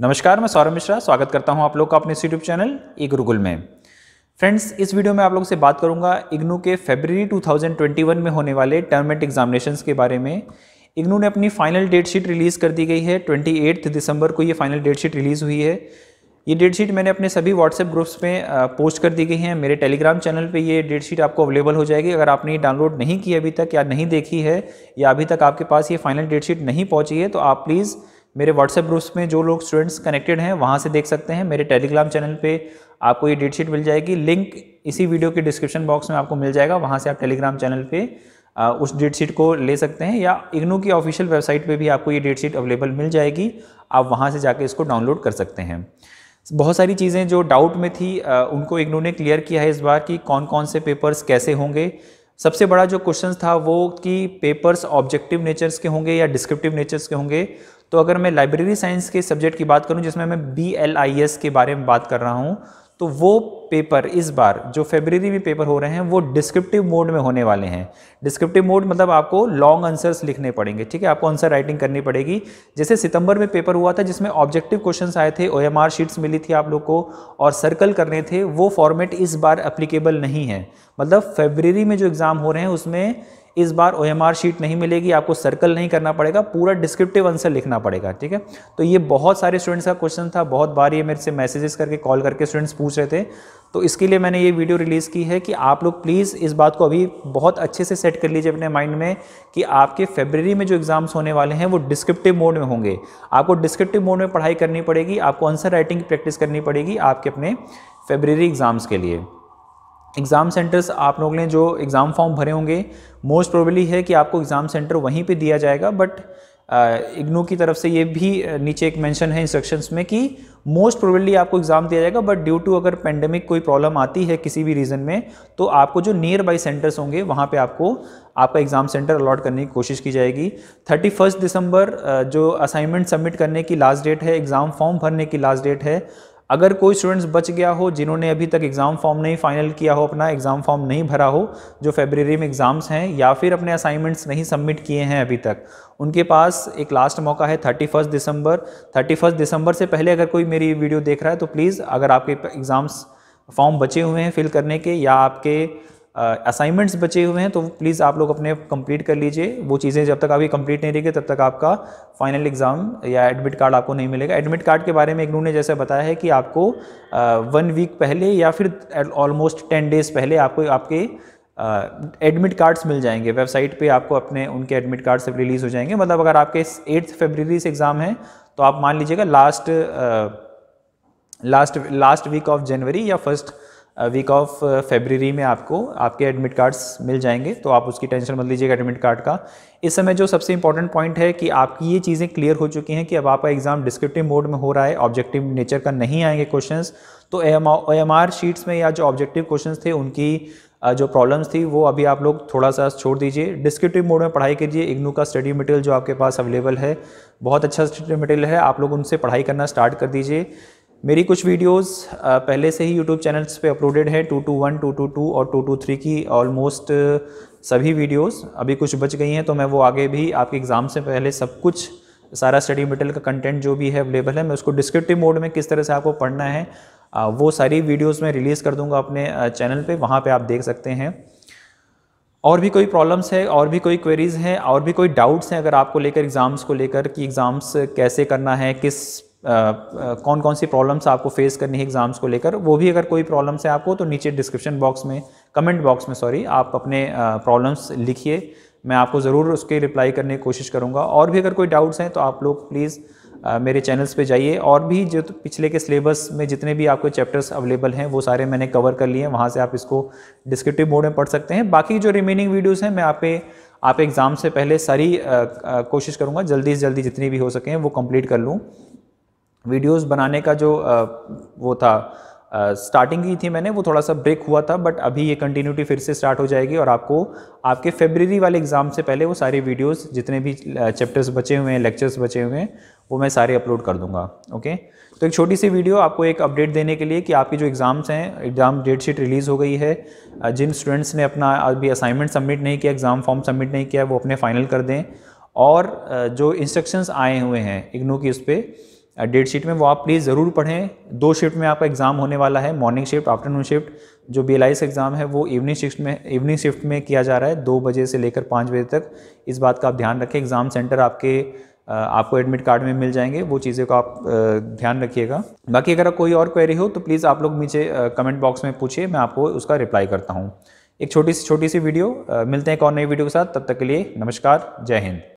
नमस्कार मैं सौरभ मिश्रा स्वागत करता हूं आप लोग का अपने यूट्यूब चैनल एक रुगुल में फ्रेंड्स इस वीडियो में आप लोगों से बात करूंगा इग्नू के फेबररी 2021 में होने वाले टर्म एंड एग्जामिनेशन के बारे में इग्नू ने अपनी फाइनल डेट शीट रिलीज़ कर दी गई है ट्वेंटी दिसंबर को ये फाइनल डेट शीट रिलीज़ हुई है ये डेट शीट मैंने अपने सभी व्हाट्सएप ग्रुप्स में पोस्ट कर दी गई है मेरे टेलीग्राम चैनल पे ये डेट शीट आपको अवेलेबल हो जाएगी अगर आपने ये डाउनलोड नहीं की अभी तक या नहीं देखी है या अभी तक आपके पास ये फाइनल डेट शीट नहीं पहुंची है तो आप प्लीज़ मेरे व्हाट्सएप ग्रुप्स में जो लोग स्टूडेंट्स कनेक्टेड हैं वहाँ से देख सकते हैं मेरे टेलीग्राम चैनल पर आपको ये डेट शीट मिल जाएगी लिंक इसी वीडियो के डिस्क्रिप्शन बॉक्स में आपको मिल जाएगा वहाँ से आप टेलीग्राम चैनल पर उस डेट शीट को ले सकते हैं या इग्नू की ऑफिशियल वेबसाइट पे भी आपको ये डेट शीट अवेलेबल मिल जाएगी आप वहाँ से जाके इसको डाउनलोड कर सकते हैं बहुत सारी चीज़ें जो डाउट में थी उनको इग्नू ने क्लियर किया है इस बार कि कौन कौन से पेपर्स कैसे होंगे सबसे बड़ा जो क्वेश्चन था वो कि पेपर्स ऑब्जेक्टिव नेचर्स के होंगे या डिस्क्रिप्टिव नेचर्स के होंगे तो अगर मैं लाइब्रेरी साइंस के सब्जेक्ट की बात करूँ जिसमें मैं बी के बारे में बात कर रहा हूँ तो वो पेपर इस बार जो फेबररी में पेपर हो रहे हैं वो डिस्क्रिप्टिव मोड में होने वाले हैं डिस्क्रिप्टिव मोड मतलब आपको लॉन्ग आंसर्स लिखने पड़ेंगे ठीक है आपको आंसर राइटिंग करनी पड़ेगी जैसे सितंबर में पेपर हुआ था जिसमें ऑब्जेक्टिव क्वेश्चंस आए थे ओएमआर शीट्स मिली थी आप लोग को और सर्कल करने थे वो फॉर्मेट इस बार अप्लीकेबल नहीं है मतलब फेबररी में जो एग्ज़ाम हो रहे हैं उसमें इस बार ओ शीट नहीं मिलेगी आपको सर्कल नहीं करना पड़ेगा पूरा डिस्क्रिप्टिव आंसर लिखना पड़ेगा ठीक है तो ये बहुत सारे स्टूडेंट्स का क्वेश्चन था बहुत बार ये मेरे से मैसेजेस करके कॉल करके स्टूडेंट्स पूछ रहे थे तो इसके लिए मैंने ये वीडियो रिलीज़ की है कि आप लोग प्लीज़ इस बात को अभी बहुत अच्छे से सेट कर लीजिए अपने माइंड में कि आपके फेबररी में जो एग्ज़ाम्स होने वाले हैं वो डिस्क्रिप्टिव मोड में होंगे आपको डिस्क्रिप्टिव मोड में पढ़ाई करनी पड़ेगी आपको आंसर राइटिंग की प्रैक्टिस करनी पड़ेगी आपके अपने फेबररी एग्ज़ाम्स के लिए एग्ज़ाम सेंटर्स आप लोग ने जो एग्ज़ाम फॉर्म भरे होंगे मोस्ट प्रोबेबली है कि आपको एग्ज़ाम सेंटर वहीं पे दिया जाएगा बट इग्नू की तरफ से ये भी नीचे एक मेंशन है इंस्ट्रक्शंस में कि मोस्ट प्रोबेबली आपको एग्ज़ाम दिया जाएगा बट ड्यू टू अगर पेंडेमिक कोई प्रॉब्लम आती है किसी भी रीज़न में तो आपको जो नियर बाई सेंटर्स होंगे वहाँ पर आपको आपका एग्ज़ाम सेंटर अलॉट करने की कोशिश की जाएगी थर्टी फर्स्ट दिसंबर जो असाइनमेंट सबमिट करने की लास्ट डेट है एग्ज़ाम फॉर्म भरने की लास्ट डेट है अगर कोई स्टूडेंट्स बच गया हो जिन्होंने अभी तक एग्ज़ाम फॉर्म नहीं फाइनल किया हो अपना एग्ज़ाम फॉर्म नहीं भरा हो जो फेबररी में एग्ज़ाम्स हैं या फिर अपने असाइनमेंट्स नहीं सबमिट किए हैं अभी तक उनके पास एक लास्ट मौका है थर्टी फर्स्ट दिसंबर थर्टी फर्स्ट दिसंबर से पहले अगर कोई मेरी वीडियो देख रहा है तो प्लीज़ अगर आपके एग्ज़ाम्स फॉर्म बचे हुए हैं फिल करने के या आपके असाइनमेंट्स बचे हुए हैं तो प्लीज़ आप लोग अपने कंप्लीट कर लीजिए वो चीज़ें जब तक अभी कंप्लीट नहीं रहेगी तब तक आपका फाइनल एग्ज़ाम या एडमिट कार्ड आपको नहीं मिलेगा एडमिट कार्ड के बारे में एक ने जैसे बताया है कि आपको वन वीक पहले या फिर ऑलमोस्ट टेन डेज़ पहले आपको आपके एडमिट uh, कार्ड्स मिल जाएंगे वेबसाइट पे आपको अपने उनके एडमिट कार्ड सब रिलीज़ हो जाएंगे मतलब अगर आपके एट्थ फेबररी से एग्ज़ाम है तो आप मान लीजिएगा last last last week of January या फर्स्ट वीक ऑफ फेबररी में आपको आपके एडमिट कार्ड्स मिल जाएंगे तो आप उसकी टेंशन मत लीजिएगा एडमिट कार्ड का इस समय जो सबसे इंपॉर्टेंट पॉइंट है कि आपकी ये चीज़ें क्लियर हो चुकी हैं कि अब आपका एग्ज़ाम डिस्क्रिप्टिव मोड में हो रहा है ऑब्जेक्टिव नेचर का नहीं आएंगे क्वेश्चन तो एम आर शीट्स में या जो ऑब्जेक्टिव क्वेश्चन थे उनकी जो प्रॉब्लम्स थी वो अभी आप लोग थोड़ा सा छोड़ दीजिए डिस्क्रिप्टिव मोड में पढ़ाई कीजिए इग्नू का स्टडी मटेरियल जो आपके पास अवेलेबल है बहुत अच्छा स्टडी मटेरियल है आप लोग उनसे पढ़ाई करना स्टार्ट कर दीजिए मेरी कुछ वीडियोस पहले से ही यूट्यूब चैनल्स पे अपलोडेड है two two one two two two और टू टू थ्री की ऑलमोस्ट सभी वीडियोस अभी कुछ बच गई हैं तो मैं वो आगे भी आपके एग्ज़ाम से पहले सब कुछ सारा स्टडी मटेरियल का कंटेंट जो भी है अवेलेबल है मैं उसको डिस्क्रिप्टिव मोड में किस तरह से आपको पढ़ना है वो सारी वीडियोज़ मैं रिलीज़ कर दूँगा अपने चैनल पर वहाँ पर आप देख सकते हैं और भी कोई प्रॉब्लम्स है और भी कोई क्वेरीज़ हैं और भी कोई डाउट्स हैं अगर आपको लेकर एग्ज़ाम्स को लेकर कि एग्ज़ाम्स कैसे करना है किस कौन कौन सी प्रॉब्लम्स आपको फेस करनी है एग्ज़ाम्स को लेकर वो भी अगर कोई प्रॉब्लम्स है आपको तो नीचे डिस्क्रिप्शन बॉक्स में कमेंट बॉक्स में सॉरी आप अपने प्रॉब्लम्स लिखिए मैं आपको ज़रूर उसके रिप्लाई करने की कोशिश करूँगा और भी अगर कोई डाउट्स हैं तो आप लोग प्लीज़ मेरे चैनल्स पे जाइए और भी जो तो पिछले के सिलेबस में जितने भी आपके चैप्टर्स अवेलेबल हैं वो सारे मैंने कवर कर लिए हैं वहाँ से आप इसको डिस्क्रिप्टिव मोड में पढ़ सकते हैं बाकी जो रिमेनिंग वीडियोस हैं मैं आप पे आप एग्ज़ाम से पहले सारी कोशिश करूँगा जल्दी से जल्दी जितनी भी हो सकें वो कम्प्लीट कर लूँ वीडियोस बनाने का जो वो था स्टार्टिंग की थी मैंने वो थोड़ा सा ब्रेक हुआ था बट अभी ये कंटिन्यूटी फिर से स्टार्ट हो जाएगी और आपको आपके फेबररी वाले एग्ज़ाम से पहले वो सारे वीडियोस जितने भी चैप्टर्स बचे हुए हैं लेक्चर्स बचे हुए हैं वो मैं सारे अपलोड कर दूंगा ओके तो एक छोटी सी वीडियो आपको एक अपडेट देने के लिए कि आपके जो एग्ज़ाम्स हैं एग्ज़ाम डेट शीट रिलीज़ हो गई है जिन स्टूडेंट्स ने अपना अभी असाइनमेंट सबमिट नहीं किया एग्ज़ाम फॉर्म सबमिट नहीं किया वो अपने फाइनल कर दें और जो इंस्ट्रक्शंस आए हुए हैं इग्नू की उस पर डेट शीट में वो आप प्लीज़ ज़रूर पढ़ें दो शिफ्ट में आपका एग्ज़ाम होने वाला है मॉर्निंग शिफ्ट आफ्टरनून शिफ्ट जो बी एल एग्ज़ाम है वो इवनिंग शिफ्ट में इवनिंग शिफ्ट में किया जा रहा है दो बजे से लेकर पाँच बजे तक इस बात का आप ध्यान रखें एग्ज़ाम सेंटर आपके आपको एडमिट कार्ड में मिल जाएंगे वो चीज़ों का आप ध्यान रखिएगा बाकी अगर कोई और क्वेरी हो तो प्लीज़ आप लोग नीचे कमेंट बॉक्स में पूछिए मैं आपको उसका रिप्लाई करता हूँ एक छोटी सी छोटी सी वीडियो मिलते हैं एक और नई वीडियो के साथ तब तक के लिए नमस्कार जय हिंद